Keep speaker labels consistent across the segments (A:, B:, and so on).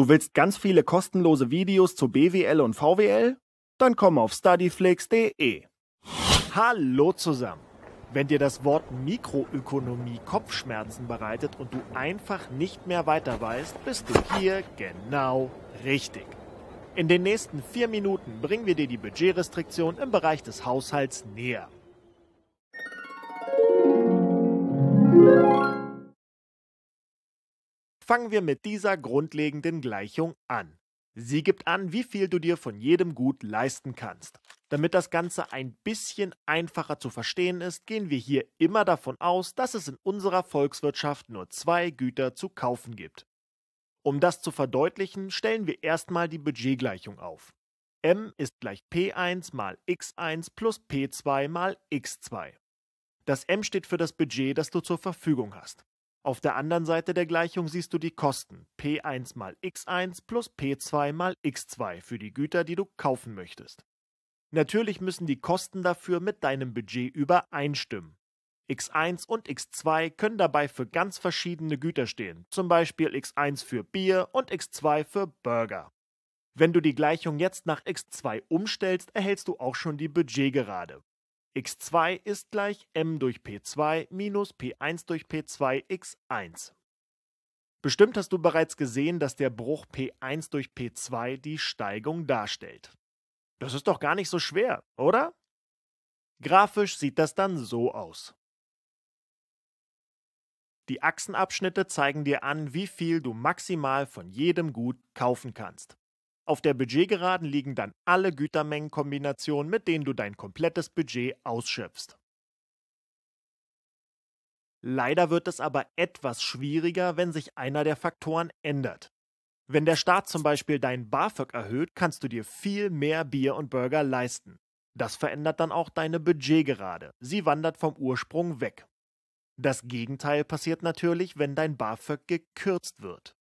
A: Du willst ganz viele kostenlose Videos zu BWL und VWL? Dann komm auf studyflix.de. Hallo zusammen! Wenn dir das Wort Mikroökonomie Kopfschmerzen bereitet und du einfach nicht mehr weiter weißt, bist du hier genau richtig. In den nächsten vier Minuten bringen wir dir die Budgetrestriktion im Bereich des Haushalts näher. Musik Fangen wir mit dieser grundlegenden Gleichung an. Sie gibt an, wie viel du dir von jedem Gut leisten kannst. Damit das Ganze ein bisschen einfacher zu verstehen ist, gehen wir hier immer davon aus, dass es in unserer Volkswirtschaft nur zwei Güter zu kaufen gibt. Um das zu verdeutlichen, stellen wir erstmal die Budgetgleichung auf. M ist gleich P1 mal X1 plus P2 mal X2. Das M steht für das Budget, das du zur Verfügung hast. Auf der anderen Seite der Gleichung siehst du die Kosten P1 mal X1 plus P2 mal X2 für die Güter, die du kaufen möchtest. Natürlich müssen die Kosten dafür mit deinem Budget übereinstimmen. X1 und X2 können dabei für ganz verschiedene Güter stehen, zum Beispiel X1 für Bier und X2 für Burger. Wenn du die Gleichung jetzt nach X2 umstellst, erhältst du auch schon die Budgetgerade x2 ist gleich m durch p2 minus p1 durch p2 x1. Bestimmt hast du bereits gesehen, dass der Bruch p1 durch p2 die Steigung darstellt. Das ist doch gar nicht so schwer, oder? Grafisch sieht das dann so aus. Die Achsenabschnitte zeigen dir an, wie viel du maximal von jedem Gut kaufen kannst. Auf der Budgetgeraden liegen dann alle Gütermengenkombinationen, mit denen du dein komplettes Budget ausschöpfst. Leider wird es aber etwas schwieriger, wenn sich einer der Faktoren ändert. Wenn der Staat zum Beispiel deinen BAföG erhöht, kannst du dir viel mehr Bier und Burger leisten. Das verändert dann auch deine Budgetgerade. Sie wandert vom Ursprung weg. Das Gegenteil passiert natürlich, wenn dein BAföG gekürzt wird.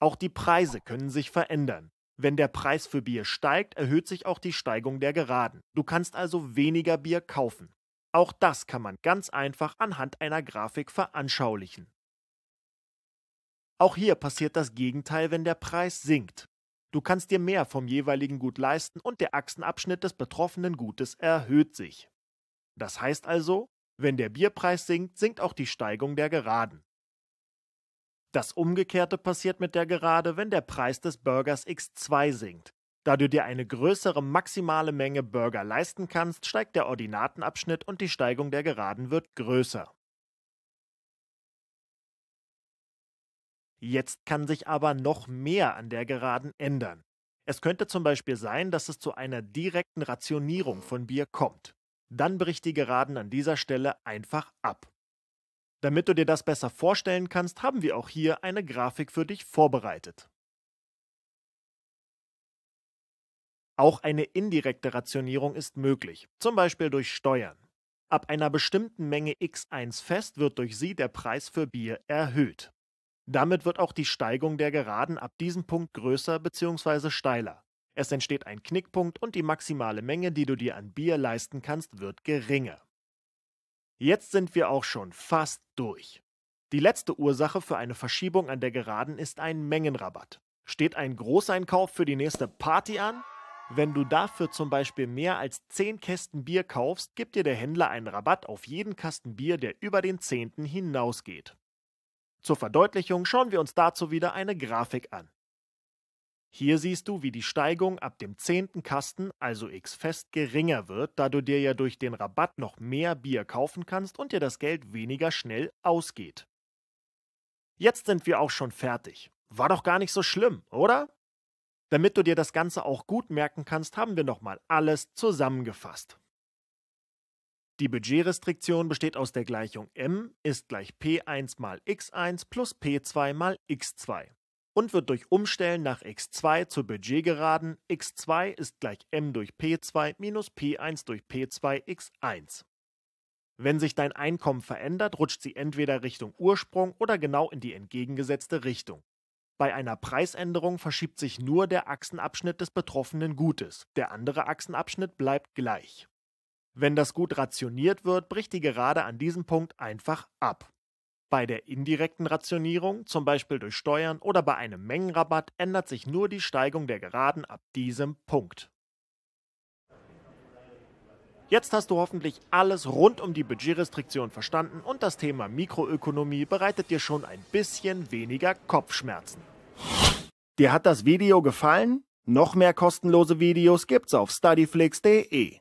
A: Auch die Preise können sich verändern. Wenn der Preis für Bier steigt, erhöht sich auch die Steigung der Geraden. Du kannst also weniger Bier kaufen. Auch das kann man ganz einfach anhand einer Grafik veranschaulichen. Auch hier passiert das Gegenteil, wenn der Preis sinkt. Du kannst dir mehr vom jeweiligen Gut leisten und der Achsenabschnitt des betroffenen Gutes erhöht sich. Das heißt also, wenn der Bierpreis sinkt, sinkt auch die Steigung der Geraden. Das Umgekehrte passiert mit der Gerade, wenn der Preis des Burgers X2 sinkt. Da du dir eine größere maximale Menge Burger leisten kannst, steigt der Ordinatenabschnitt und die Steigung der Geraden wird größer. Jetzt kann sich aber noch mehr an der Geraden ändern. Es könnte zum Beispiel sein, dass es zu einer direkten Rationierung von Bier kommt. Dann bricht die Geraden an dieser Stelle einfach ab. Damit du dir das besser vorstellen kannst, haben wir auch hier eine Grafik für dich vorbereitet. Auch eine indirekte Rationierung ist möglich, zum Beispiel durch Steuern. Ab einer bestimmten Menge X1 fest wird durch sie der Preis für Bier erhöht. Damit wird auch die Steigung der Geraden ab diesem Punkt größer bzw. steiler. Es entsteht ein Knickpunkt und die maximale Menge, die du dir an Bier leisten kannst, wird geringer. Jetzt sind wir auch schon fast durch. Die letzte Ursache für eine Verschiebung an der Geraden ist ein Mengenrabatt. Steht ein Großeinkauf für die nächste Party an? Wenn du dafür zum Beispiel mehr als 10 Kästen Bier kaufst, gibt dir der Händler einen Rabatt auf jeden Kasten Bier, der über den 10. hinausgeht. Zur Verdeutlichung schauen wir uns dazu wieder eine Grafik an. Hier siehst du, wie die Steigung ab dem 10. Kasten, also X-Fest, geringer wird, da du dir ja durch den Rabatt noch mehr Bier kaufen kannst und dir das Geld weniger schnell ausgeht. Jetzt sind wir auch schon fertig. War doch gar nicht so schlimm, oder? Damit du dir das Ganze auch gut merken kannst, haben wir nochmal alles zusammengefasst. Die Budgetrestriktion besteht aus der Gleichung m ist gleich p1 mal x1 plus p2 mal x2 und wird durch Umstellen nach x2 zur Budgetgeraden x2 ist gleich m durch p2 minus p1 durch p2 x1. Wenn sich dein Einkommen verändert, rutscht sie entweder Richtung Ursprung oder genau in die entgegengesetzte Richtung. Bei einer Preisänderung verschiebt sich nur der Achsenabschnitt des betroffenen Gutes, der andere Achsenabschnitt bleibt gleich. Wenn das Gut rationiert wird, bricht die Gerade an diesem Punkt einfach ab. Bei der indirekten Rationierung, zum Beispiel durch Steuern oder bei einem Mengenrabatt, ändert sich nur die Steigung der Geraden ab diesem Punkt. Jetzt hast du hoffentlich alles rund um die Budgetrestriktion verstanden und das Thema Mikroökonomie bereitet dir schon ein bisschen weniger Kopfschmerzen. Dir hat das Video gefallen? Noch mehr kostenlose Videos gibt's auf studyflix.de.